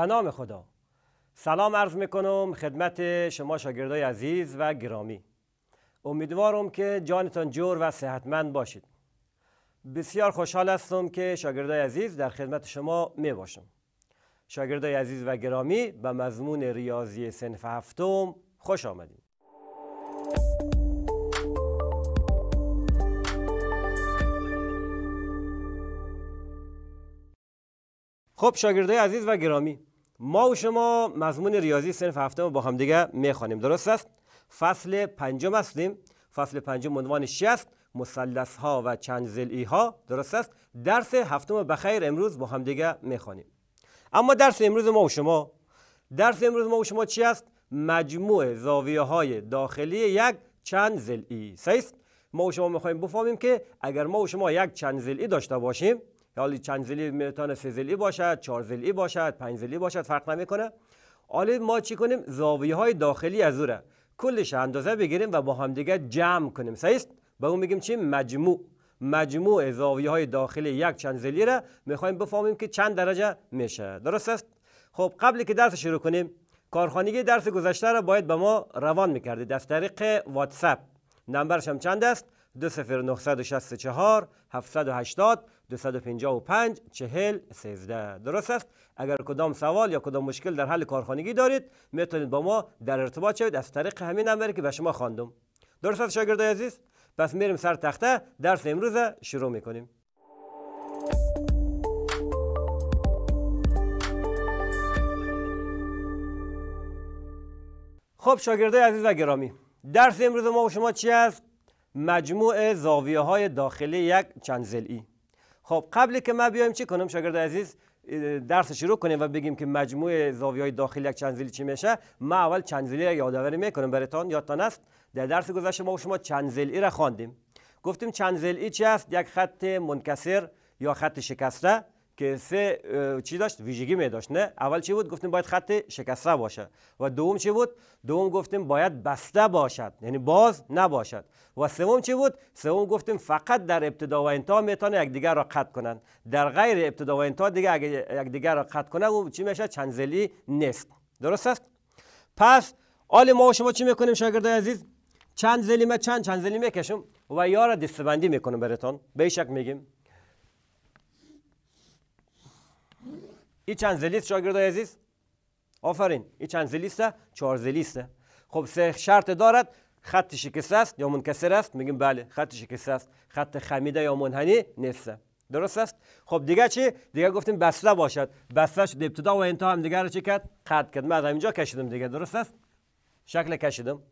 به نام خدا سلام عرض میکنم خدمت شما شاگردای عزیز و گرامی امیدوارم که جانتان جور و صحتمند باشید بسیار خوشحال هستم که شاگردای عزیز در خدمت شما می باشم شاگردای عزیز و گرامی به مضمون ریاضی سنف هفتم خوش آمدید خب شاگردای عزیز و گرامی ما و شما مضمون ریاضی صنف هفتم با هم دیگه میخوانیم درست است فصل پنجم هستیم فصل پنجم عنوان است مسلس ها و چند زلعی ها درست است درس هفتم بخیر امروز با هم دیگه میخوانیم اما درس امروز ما و شما درس امروز ما و شما چی است مجموع زاویه های داخلی یک چند ضلعی است ما و شما میخوایم بفهمیم که اگر ما و شما یک چند زلعی داشته باشیم حالی چند زلی میتونه سه زلی باشد چهار زلی باشد پنج زلی باشد فرق نمیکنه حالا ما چی کنیم زاویه های داخلی از را کلش اندازه بگیریم و با همدیگه جمع کنیم صحیح به اون میگیم چی مجموع مجموع زاویه های داخلی یک چند زلی را میخوایم بفهمیم که چند درجه میشه درست است خب قبلی که درس شروع کنیم کارخانگی درس گذشته را باید به ما روان میکردید از طریق واتساپ نمبرش هم چند است 20964 255 40 13 درست است اگر کدام سوال یا کدام مشکل در حل کارخانگی دارید میتونید با ما در ارتباط شوید از طریق همین نمبری که به شما خواندم درست است شاگردای عزیز پس میریم سر تخته درس امروز شروع میکنیم خب شاگردای عزیز و گرامی درس امروز ما و شما چی است مجموع زاویه های داخلی یک چند زلی خب قبل که ما بیایم چی کنم شاگرد عزیز درس شروع کنیم و بگیم که مجموع زاویه های داخلی یک زلی چی میشه ما اول چنزلی را یادآوری میکنم براتون یادتان است در درس گذشته ما شما زلی را خواندیم گفتیم زلی چی است یک خط منکسر یا خط شکسته که سه چی داشت ویژگی می داشت نه اول چی بود گفتیم باید خط شکسته باشه و دوم چی بود دوم گفتیم باید بسته باشد یعنی باز نباشد و سوم چی بود سوم گفتیم فقط در ابتدا و انتها میتونه یکدیگر را قطع کنن در غیر ابتدا و انتها دیگه اگه یکدیگر را قطع کنه و چی میشه چنزلی نیست درست است پس آل ما شما چی میکنیم شاگرد عزیز چند زلیمه چند چند زلیمه و یا را دسته میکنم براتون به میگیم این چند زلیست شاگردای عزیز آفرین این چند زلیسته چهار زلیسته خب سه شرط دارد خط شکسته است یا منکسر است میگیم بله خط شکسته است خط خمیده یا منحنی نیست درست است خب دیگه چی دیگه گفتیم بسته باشد بسته شد ابتدا و انتها هم دیگه رو چی کرد قد کرد من از اینجا کشیدم دیگه درست است شکل کشیدم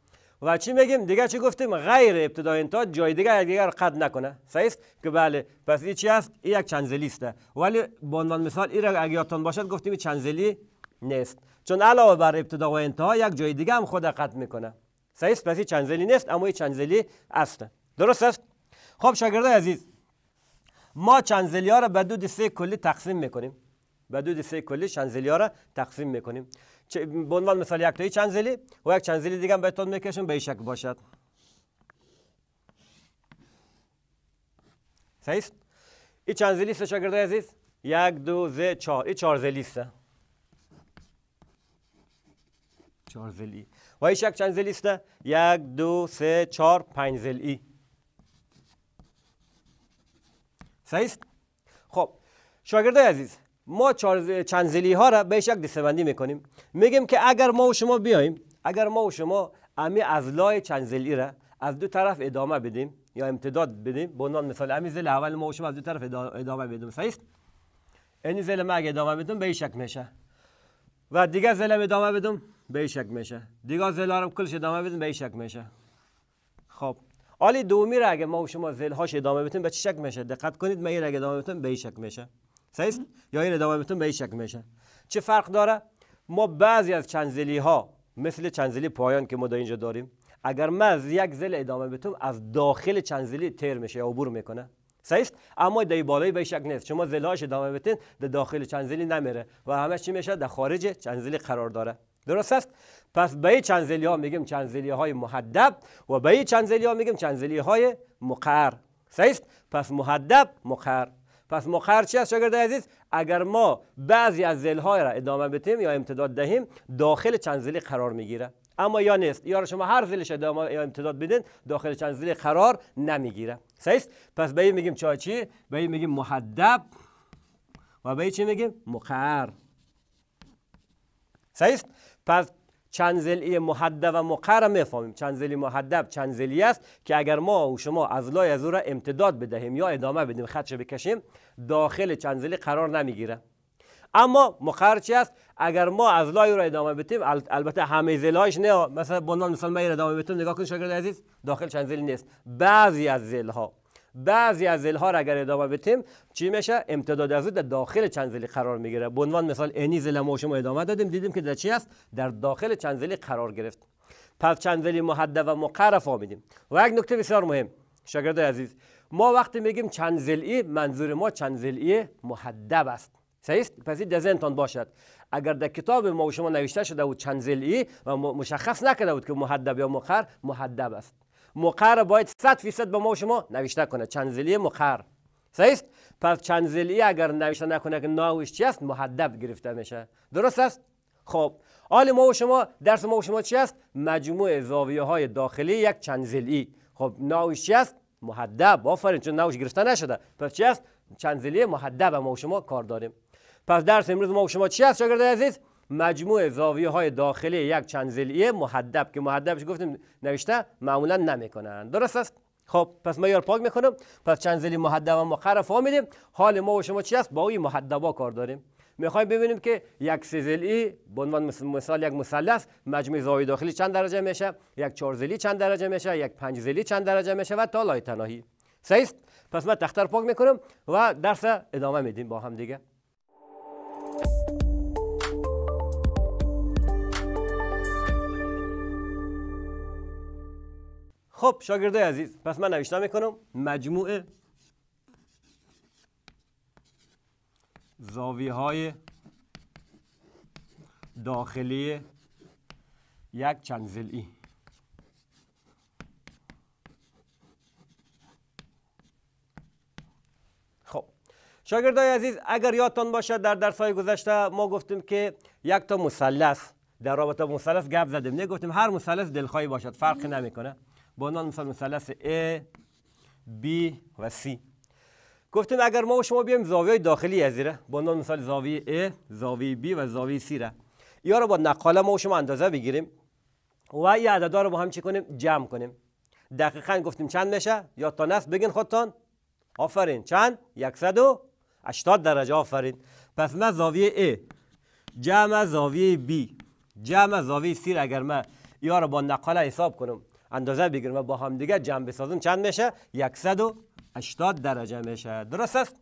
و چی میگیم دیگه چی گفتیم غیر ابتدا انتها جای دیگه دیگر قد نکنه صحیح که بله پس این چی است این یک چنزلی ولی به عنوان مثال این را اگه یادتون باشد گفتیم چنزلی نیست چون علاوه بر ابتدا و انتها یک جای دیگه هم خود قد میکنه صحیح پس این چنزلی نیست اما این چنزلی است درست است خب شاگردای عزیز ما چنزلی ها را به دو دسته کلی تقسیم میکنیم به دو دسته کلی چنزلی ها را تقسیم میکنیم به عنوان مثال یک تایی چنزلی و یک زلی دیگه هم بهتون میکشیم به این شکل باشد صحیح این چند زلی است عزیز یک دو ز چهار این چهار زلی است چهار زلی و این چند زلی است یک دو سه چهار پنج زلی صحیح خب شاگرده عزیز ما چنزلی ها را بهش یک دستبندی میکنیم میگیم که اگر ما و شما بیایم اگر ما و شما امی ازلای چنزلی را از دو طرف ادامه بدیم یا امتداد بدیم به عنوان مثال امی زل اول ما و شما از دو طرف ادامه بدیم صحیح این زل ما اگه ادامه بدیم به شک میشه و دیگه زل ادامه بدیم به شک میشه دیگه هم کلش ادامه بدیم به شک میشه خب حالی دومی را اگه ما و شما هاش ادامه بدیم به چه شک میشه دقت کنید من اگه ادامه بدیم به شک میشه صحیح یا این ادامه به این شکل میشه چه فرق داره ما بعضی از چنزلی ها مثل چنزلی پایان که ما اینجا داریم اگر ما از یک زل ادامه بتون از داخل چنزلی تر میشه یا عبور میکنه صحیح اما دای بالای به شک نیست شما هاش ادامه بتین در داخل چنزلی نمیره و همه چی میشه در خارج چنزلی قرار داره درست است پس به این چنزلی ها میگیم چنزلی های محدب و به این چنزلی ها میگیم چنزلی های مقر صحیح پس محدب مقر پس ما چی از شاگرد عزیز اگر ما بعضی از زلهای را ادامه بدیم یا امتداد دهیم داخل چند زلی قرار میگیره اما یا نیست یا شما هر زلش ادامه یا امتداد بدین داخل چند زلی قرار نمیگیره صحیح پس به این میگیم چای چی به این میگیم محدب و به چی میگیم مقر صحیح پس زلی محدب و مقر میفهمیم چنزلی محدب چنزلی است که اگر ما و شما از لای از او را امتداد بدهیم یا ادامه بدیم خطش بکشیم داخل چنزلی قرار نمیگیره اما مقرر چی است اگر ما از لای را ادامه بدیم البته همه زلهایش نه مثلا بنان مثلا ما ادامه بدیم نگاه کن شاگرد عزیز داخل چنزلی نیست بعضی از زلها بعضی از زلها را اگر ادامه بتیم چی میشه امتداد از در داخل زلی قرار میگیره به عنوان مثال اینی زل ما شما ادامه دادیم دیدیم که در چی است در داخل زلی قرار گرفت پس زلی محده و مقرف آمیدیم و یک نکته بسیار مهم شاگرد عزیز ما وقتی میگیم زلی منظور ما زلی محدب است صحیح پس این تان باشد اگر در کتاب ما شما نوشته شده بود چنزلی و مشخص نکرده بود که محدب یا مقر محدب است مقر باید 100 فیصد به ما و شما نوشته کنه زلی مقر صحیح پس زلی اگر نوشته نکنه که ناوش چی است محدب گرفته میشه درست است خب آل ما و شما درس ما و شما چی است مجموع زاویه های داخلی یک زلی خب ناوش چی است محدب آفرین چون ناوش گرفته نشده پس چی است زلی محدب ما و شما کار داریم پس درس امروز ما و شما چی است شاگرد عزیز مجموع زاویه های داخلی یک چند محدب که محدبش گفتیم نوشته معمولا نمیکنن درست است خب پس ما یار پاک میکنم پس چند زلی محدب و حال ما و شما چی است با این محدبا کار داریم میخوایم ببینیم که یک سه به عنوان مثال یک مثلث مجموع زاویه داخلی چند درجه میشه یک چهار زلی چند درجه میشه یک پنج زلی چند درجه میشه و تا لای صحیح پس ما تختر پاک میکنم و درس ادامه میدیم با هم دیگه خب شاگرده عزیز پس من نوشته میکنم مجموع زاویه های داخلی یک چند زلی خب شاگردای عزیز اگر یادتان باشد در درس های گذشته ما گفتیم که یک تا مثلث در رابطه مثلث گپ زدیم نه گفتیم هر مثلث دلخواهی باشد فرقی نمیکنه با نام مثلا مثلث A B و C گفتیم اگر ما و شما بیایم زاویه داخلی از با نام مثال زاویه A زاویه B و زاویه C را یا رو با نقاله ما و شما اندازه بگیریم و این عددا رو با هم چی کنیم جمع کنیم دقیقا گفتیم چند میشه یا تا نصف بگین خودتان آفرین چند 180 درجه آفرین پس ما زاویه A جمع زاویه B جمع زاویه C را اگر ما یا رو با نقاله حساب کنم اندازه بگیریم و با همدیگه جمع بسازیم چند میشه 180 درجه میشه درست است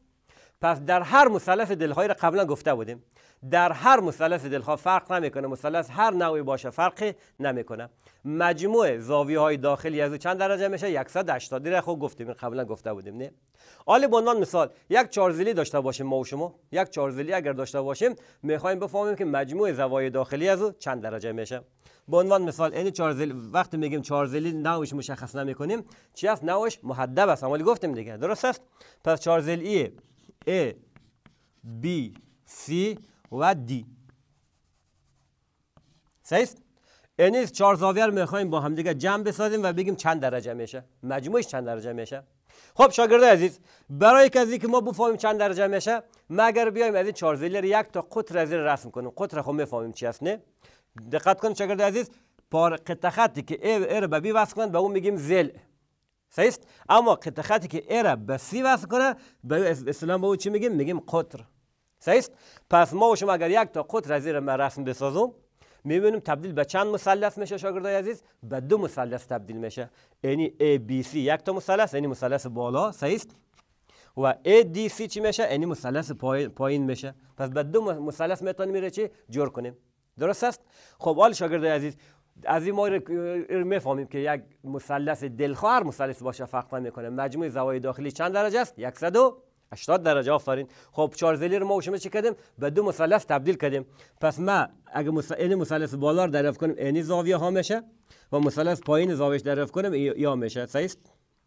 پس در هر مثلث دل را قبلا گفته بودیم در هر مثلث دلها فرق نمیکنه مثلث هر نوعی باشه فرق نمیکنه مجموع زاویه های داخلی از چند درجه میشه 180 درجه خود گفتیم قبلا گفته بودیم نه حالا به عنوان مثال یک چارزلی داشته باشیم ما و شما یک چارزلی اگر داشته باشیم میخوایم بفهمیم که مجموع زوایای داخلی از چند درجه میشه به عنوان مثال این چارزلی وقتی میگیم چارزلی نوعش مشخص نمیکنیم چی است نوعش محدب است اما گفتیم دیگه درست است پس چارزلی A B C و D صحیح یعنی چهار زاویه رو میخوایم با همدیگه جمع بسازیم و بگیم چند درجه میشه مجموعش چند درجه میشه خب شاگرده عزیز برای کسی که ما بفهمیم چند درجه میشه مگر بیایم از این چهار زیلر یک تا قطر از این رسم کنیم قطر خب میفهمیم چی هست نه دقت کن شاگرده عزیز پار که ای, رو به بی وست کنند به اون میگیم زل است اما قطع خطی که را به سی وصل کنه به اسلام به او چی میگیم میگیم قطر است پس ما و شما اگر یک تا قطر از زیر رسم بسازم میبینیم تبدیل به چند مثلث میشه شاگردای عزیز به دو مثلث تبدیل میشه یعنی ABC یک تا مثلث یعنی مثلث بالا است و سی چی میشه یعنی مثلث پایین میشه پس به دو مثلث میتونیم میره چی جور کنیم درست است خب حال شاگردای عزیز از این ما میفهمیم که یک مثلث دلخواه هر مثلث باشه فرق نمیکنه مجموع زوایای داخلی چند درجه است 180 درجه آفرین خب زلی رو ما شما چی کردیم به دو مثلث تبدیل کردیم پس ما اگه این مثلث بالا رو دریافت کنیم اینی زاویه ها میشه و مثلث پایین زاویش دریافت کنیم یا میشه صحیح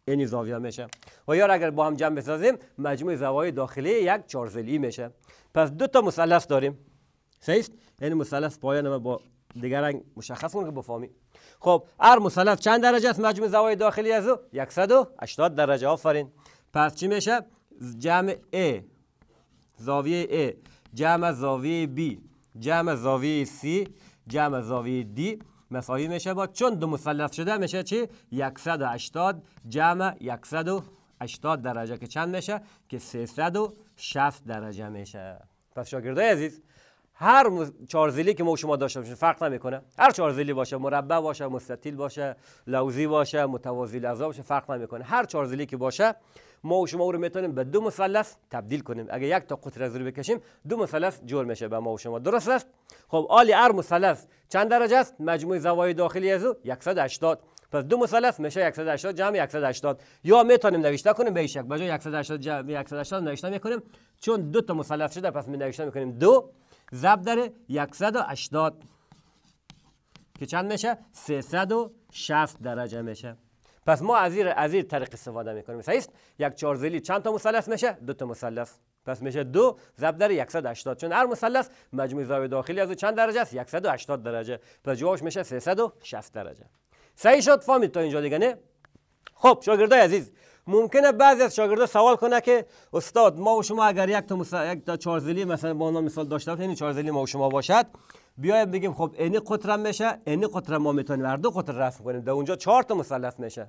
این زاویه میشه و یا اگر با هم جمع بسازیم مجموع زوایای داخلی یک زلی میشه پس دو تا مثلث داریم صحیح این مثلث پایان ما با دیگه رنگ مشخص کنید که بفهمی خب هر مثلث چند درجه است مجموع زوایای داخلی از او 180 درجه آفرین پس چی میشه جمع A زاویه A جمع زاویه B جمع زاویه C جمع زاویه D مساوی میشه با چون دو مثلث شده میشه چی 180 جمع 180 درجه که چند میشه که 360 درجه میشه پس شاگردای عزیز هر چارزلی که ما شما داشته باشیم فرق نمیکنه هر چارزلی باشه مربع باشه مستطیل باشه لوزی باشه متوازی الاضلاع باشه فرق نمیکنه هر چارزلی که باشه ما و شما او رو میتونیم به دو مثلث تبدیل کنیم اگر یک تا قطر از رو بکشیم دو مثلث جور میشه به ما و شما درست است خب عالی هر مثلث چند درجه است مجموع زوایای داخلی از او 180 پس دو مثلث میشه 180 جمع 180 یا میتونیم نوشته کنیم به شک جای 180 جمع 180 نوشته میکنیم چون دو تا مثلث شده پس می نوشته میکنیم دو ضرب در 180 که چند میشه 360 درجه میشه پس ما از این از این طریق استفاده میکنیم صحیح یک چهارزلی چند تا مثلث میشه دو تا مثلث پس میشه دو ضرب در 180 چون هر مثلث مجموع زاویه داخلی از چند درجه است 180 درجه پس جوابش میشه 360 درجه صحیح شد فهمید تا اینجا دیگه نه خب شاگردای عزیز ممکنه بعضی از شاگردا سوال کنه که استاد ما و شما اگر یک تا مثلا یک تا چارزلی مثلا با نام مثال داشته باشیم چارزلی ما و شما باشد بیایم بگیم خب اینی قطرم میشه اینی قطر ما میتونیم هر دو قطر رسم کنیم در اونجا چهار تا مثلث میشه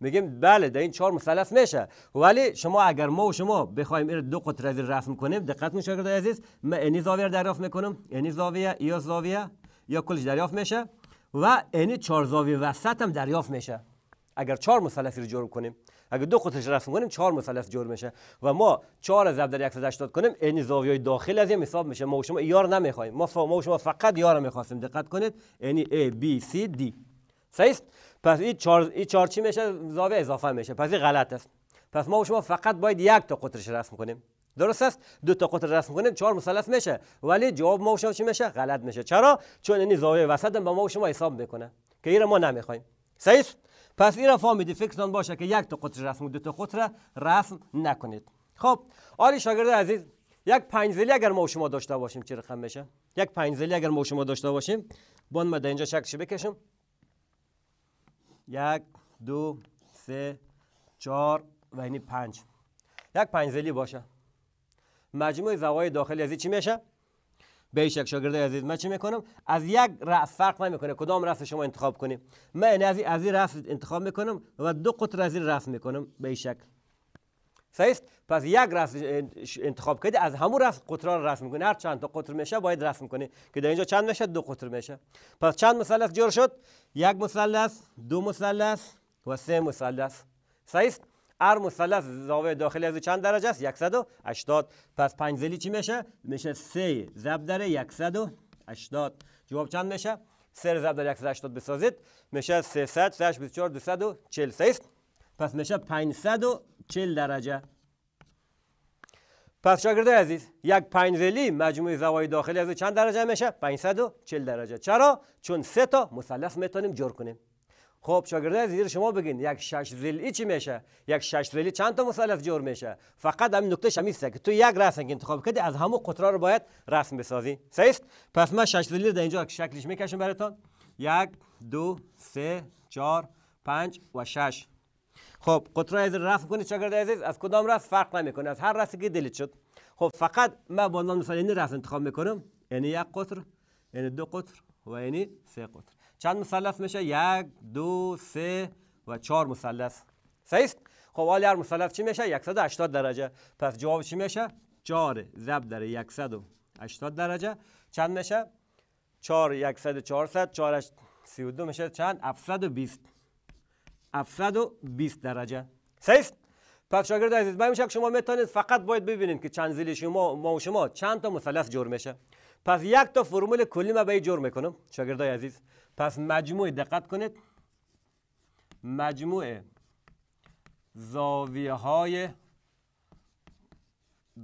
میگیم بله در این چهار مثلث میشه ولی شما اگر ما و شما بخوایم این دو قطر از رسم کنیم دقت کن شاگرد عزیز من اینی زاویه دریافت میکنم اینی زاویه یا زاویه یا کلش دریافت میشه و اینی چهار زاویه وسط هم دریافت میشه اگر چهار مثلثی رو جور کنیم اگر دو قطرش رسم کنیم چهار مثلث جور میشه و ما 4 ضرب در 180 کنیم این زاویه داخل از حساب میشه ما و شما یار نمیخوایم ما ما و شما فقط یار میخواستیم دقت کنید یعنی A B C D صحیح پس این 4 این 4 چی میشه زاویه اضافه میشه پس این غلط است پس ما و شما فقط باید یک تا قطرش رسم کنیم درست است دو تا قطر رسم کنیم چهار مثلث میشه ولی جواب ما شما چی میشه غلط میشه چرا چون این یعنی زاویه وسط با ما و شما حساب میکنه که این ما نمیخوایم صحیح پس این را فکرتان باشه که یک تا قطر رسم و دو تا قطر رسم نکنید خب آلی شاگرد عزیز یک زلی اگر ما شما داشته باشیم چه رقم میشه یک زلی اگر ما شما داشته باشیم بان ما در اینجا شکلش بکشم یک دو سه چهار و اینی پنج یک زلی باشه مجموع زوای داخلی از چی میشه به شک شاگردای عزیز من چه میکنم از یک رأس فرق نمیکنه کدام رأس شما انتخاب کنیم من یعنی از این رأس انتخاب میکنم و دو قطر از این رأس میکنم به شک صحیح پس یک رأس انتخاب کرده از همون رأس قطرا رو رسم میکنی هر چند تا قطر میشه باید رسم کنی که در اینجا چند میشه دو قطر میشه پس چند مثلث جور شد یک مثلث دو مثلث و سه مثلث صحیح هر مثلث زاویه داخلی از چند درجه است 180 پس 5 زلی چی میشه میشه 3 ضرب در 180 جواب چند میشه 3 ضرب در 180 بسازید میشه 300 24, 240 پس میشه 540 درجه پس شاگرده عزیز یک 150زلی مجموع زوای داخلی از چند درجه میشه 540 درجه چرا چون سه تا مثلث میتونیم جور کنیم خب شاگرده زیر شما بگین یک شش زلی چی میشه یک شش زلی چند تا مثلث جور میشه فقط همین نکته شمیسته که تو یک رسم که انتخاب کردی از همون قطره رو باید رسم بسازی سیست پس ما شش زلی در اینجا شکلش میکشم براتون یک دو سه چهار پنج و شش خب قطره از رسم کنید شاگرده عزیز از کدام رسم فرق نمیکنه از هر رسمی که دلت شد خب فقط من با نام مثلا این رسم انتخاب میکنم یعنی یک قطر یعنی دو قطر و یعنی سه قطر چند مثلث میشه یک دو سه و چهار مثلث صحیح است خب حال هر مثلث چی میشه 180 درجه پس جواب چی میشه 4 ضرب در 180 درجه چند میشه 4 100 400 4 32 میشه چند 720 720 درجه صحیح است پس شاگرد عزیز من میشه شما میتونید فقط باید ببینید که چند زیل شما ما و شما چند تا مثلث جور میشه پس یک تا فرمول کلی ما به جور میکنم شاگردای عزیز پس مجموع دقت کنید مجموع زاویه های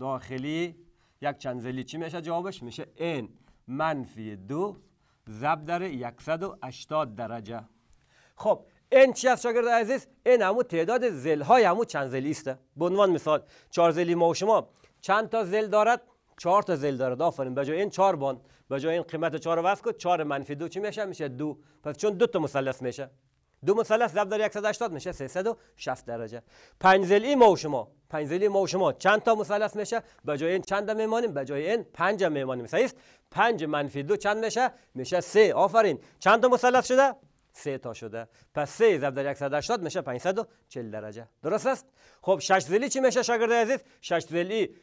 داخلی یک چندزلی چی میشه جوابش میشه n منفی دو ضرب در 180 درجه خب این چی است شاگرد عزیز این همو تعداد زل های همو چند زلی است به عنوان مثال چهار زلی ما و شما چند تا زل دارد چهار تا زل داره آفرین به جای این چهار بان به جای این قیمت چهار رو وصل کن چهار منفی دو چی میشه میشه دو پس چون دو تا مثلث میشه دو مثلث ضرب در 180 میشه 360 درجه پنج زل ما و شما پنج زل ما و شما چند تا مثلث میشه به جای این چند میمانیم به جای این پنج میمانیم صحیح است پنج منفی دو چند میشه میشه 3 آفرین چند تا مثلث شده سه تا شده پس 3 ضرب در 180 میشه 540 درجه درست است خب 6 زلی چی میشه شاگرد عزیز 6 ذلی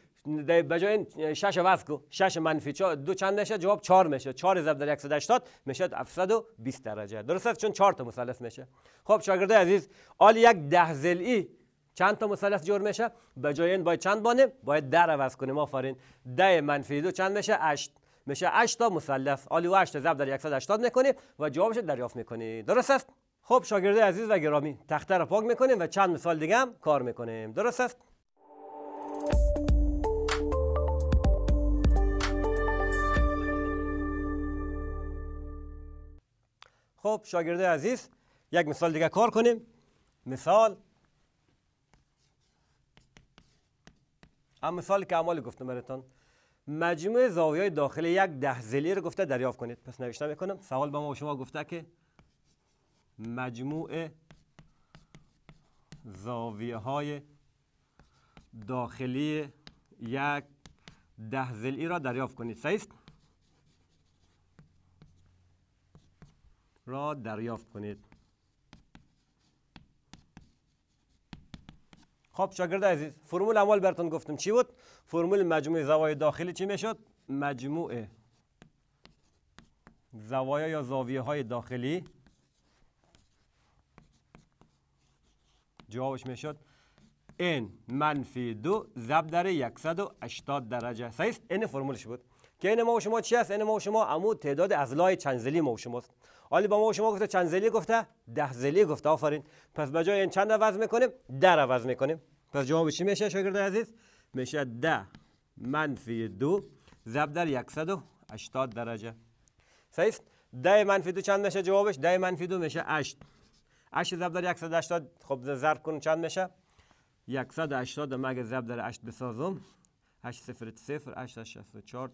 بجای این 6 عوض 6 منفی 4 دو چند میشه جواب 4 میشه 4 ضرب در 180 میشه 720 درجه درست است چون 4 تا مثلث میشه خب شاگرد عزیز آل یک 10 زلی چند تا مثلث جور میشه بجای این باید چند بانیم باید در عوض کنیم آفرین 10 منفی 2 چند میشه 8 میشه 8 تا مثلث و 8 ضرب در 180 میکنیم و جوابش دریافت میکنی درست است خب شاگرد عزیز و گرامی تخته رو پاک میکنیم و چند مثال دیگه هم کار میکنیم درست است خب شاگرد عزیز یک مثال دیگه کار کنیم مثال هم مثالی که اعمال گفتم براتون مجموع زاویه داخل یک ده زلی رو گفته دریافت کنید پس نوشته میکنم سوال با ما شما گفته که مجموع زاویه های داخلی یک ده زلی را دریافت کنید صحیح را دریافت کنید خب شاگرد عزیز فرمول اول براتون گفتم چی بود فرمول مجموع زوایای داخلی چی میشد مجموع زوایا یا زاویه های داخلی جوابش میشد این منفی دو ضرب در 180 درجه صحیح این فرمولش بود که این ما و شما چی است این ما و شما عمو تعداد اضلاع چنزلی ما و شماست حالا با ما شما گفته چند زلی گفته ده زلی گفته آفرین پس بجای این چند عوض میکنیم در عوض میکنیم پس جواب چی میشه شاگرد عزیز میشه ده منفی دو ضرب در اشتاد درجه سعیست؟ ده منفی دو چند میشه جوابش ده منفی دو میشه 8 8 ضرب در اشتاد. خب ضرب کن چند میشه 180 مگه ضرب در 8 بسازم اشت سفر اشت اشت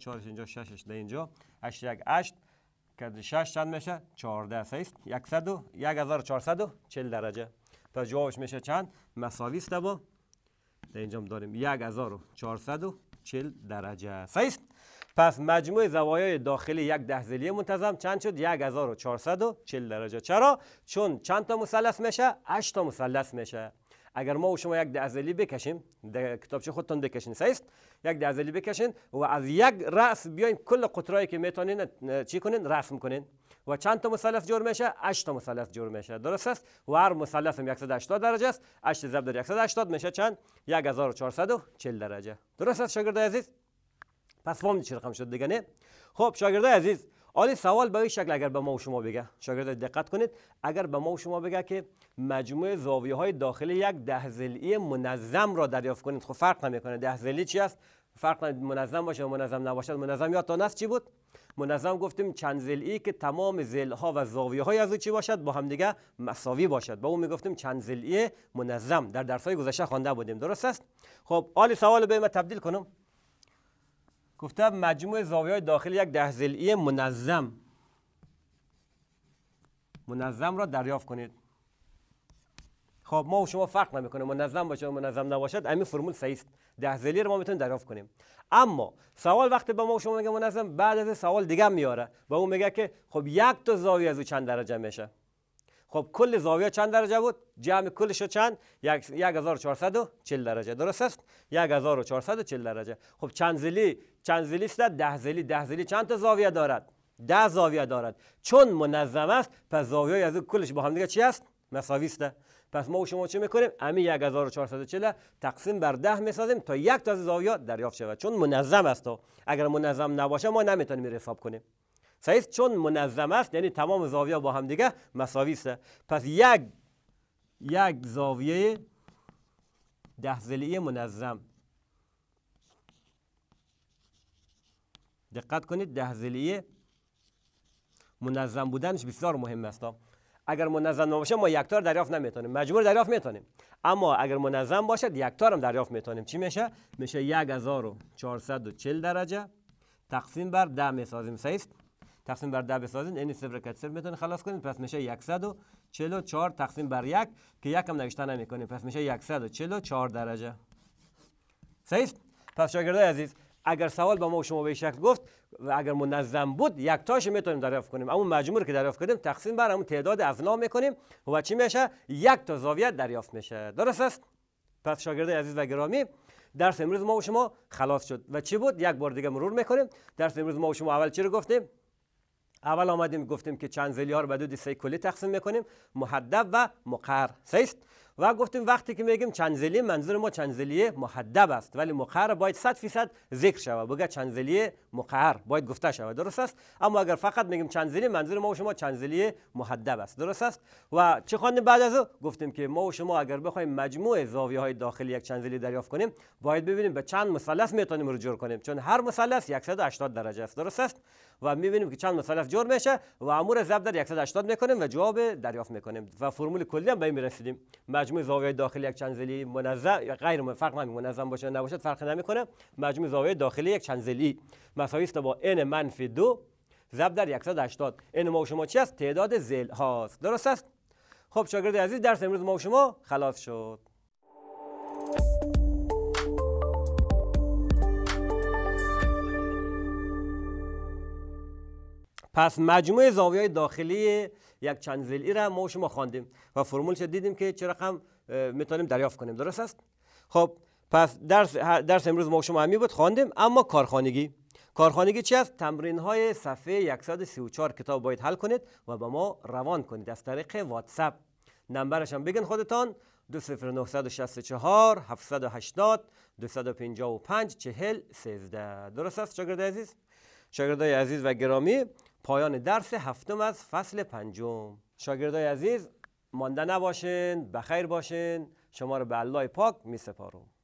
اشت اینجا 6 اینجا که 6 چند میشه 14 سیست 100 و 1440 درجه تا جوابش میشه چند مساوی است و در اینجا داریم 1440 درجه است پس مجموع زوایای داخلی یک دهزلی منتظم چند شد 1440 درجه چرا چون چند تا مثلث میشه 8 تا مثلث میشه اگر ما و شما یک دهزلی بکشیم در کتابچه خودتون بکشین سیست یک دزلی بکشین و از یک رأس بیاین کل قطرایی که میتونین چی کنین رسم کنین و چند تا مثلث جور میشه 8 تا مثلث جور میشه درست است و هر مثلث هم 180 درجه است 8 ضرب در 180 میشه چند 1440 درجه درست است شاگرد عزیز پس فهمید چی رقم شد دیگه نه خب شاگرد عزیز آلی آره، سوال به این شکل اگر به ما و شما بگه شاگرد دقت کنید اگر به ما و شما بگه که مجموع زاویه های داخل یک ده منظم را دریافت کنید خب فرق نمیکنه ده زلی چی است فرق منظم باشه منظم نباشد منظم تا است چی بود منظم گفتیم چند ضلعی که تمام زل ها و زاویه های از او چی باشد با هم دیگه مساوی باشد با اون میگفتیم چند ضلعی منظم در درس های گذشته خوانده بودیم درست است خب عالی سوال به تبدیل کنم گفته مجموع زاویه های داخل یک ده منظم منظم را دریافت کنید خب ما و شما فرق نمیکنه منظم باشه و منظم نباشد همین فرمول صحیح است ده زلی رو ما میتونیم دریافت کنیم اما سوال وقتی به ما و شما میگه منظم بعد از سوال دیگه میاره و اون میگه که خب یک تا زاویه از او چند درجه میشه خب کل زاویه چند درجه بود جمع کلش چند 1440 درجه درست است 1440 درجه خب چند زلی چند زلی است ده زلی ده زلی چند تا زاویه دارد ده زاویه دارد چون منظم است پس زاویه از کلش با هم دیگه چی است مساوی است پس ما و شما چه میکنیم امی 1440 تقسیم بر 10 میسازیم تا یک تا زاویه دریافت شود چون منظم است اگر منظم نباشه ما نمیتونیم حساب کنیم صحیح چون منظم است یعنی تمام زاویه با هم دیگه مساوی است پس یک یک زاویه ده ضلعی منظم دقت کنید ده ضلعی منظم بودنش بسیار مهم است اگر منظم نباشه ما یکتار دریافت نمیتونیم مجبور دریافت میتونیم اما اگر منظم باشد یکتار هم دریافت میتونیم چی میشه میشه 1440 درجه تقسیم بر ده میسازیم سایست تقسیم بر ده بسازین این صفر کت صفر خلاص کنید پس میشه 144 تقسیم بر یک که یک هم نوشته کنید. پس میشه 144 درجه صحیح پس شاگردای عزیز اگر سوال با ما و شما به شکل گفت و اگر منظم بود یک تاش میتونیم دریافت کنیم اما مجموع که دریافت کردیم تقسیم بر همون تعداد ازنا میکنیم و چی میشه یک تا زاویه دریافت میشه درست است پس شاگردای عزیز و گرامی درس امروز ما و شما خلاص شد و چی بود یک بار دیگه مرور میکنیم درس امروز ما و شما اول چی رو گفتیم اول آمدیم گفتیم که چند زلیار به دو دسته کلی تقسیم میکنیم محدب و مقر سیست و گفتیم وقتی که میگیم چند زلی منظور ما چند زلی محدب است ولی مقر باید 100 فیصد ذکر شود بگه زلی مقر باید گفته شود درست است اما اگر فقط میگیم چند زلی منظور ما و شما زلی محدب است درست است و چه خواندیم بعد از او گفتیم که ما و شما اگر بخوایم مجموع زاویه های داخلی یک چند زلی دریافت کنیم باید ببینیم به چند مثلث میتونیم رجوع کنیم چون هر مثلث 180 درجه است درست است و میبینیم که چند مثلث جور میشه و امور ضرب در 180 میکنیم و جواب دریافت میکنیم و فرمول کلی هم به این میرسیدیم مجموع زاویه داخلی یک چند زلی منظم غیر فرق هم منظم باشه نباشه فرق نمیکنه مجموع زاویه داخلی یک چند مساوی است با n منفی 2 ضرب در 180 n ما و شما چی است تعداد زل هاست درست است خب شاگرد عزیز درس امروز ما شما خلاص شد پس مجموع زاویه داخلی یک چند زلی را ما شما خواندیم و فرمولش دیدیم که چه رقم میتونیم دریافت کنیم درست است خب پس درس درس امروز ما شما همی بود خواندیم اما کارخانگی کارخانگی چی است تمرین های صفحه 134 کتاب باید حل کنید و به ما روان کنید از طریق اپ نمبرش هم بگن خودتان 20964 780 255 40 13 درست است شاگرد عزیز شاگردای عزیز و گرامی پایان درس هفتم از فصل پنجم شاگردای عزیز مانده نباشین بخیر باشین شما رو به الله پاک می سپارم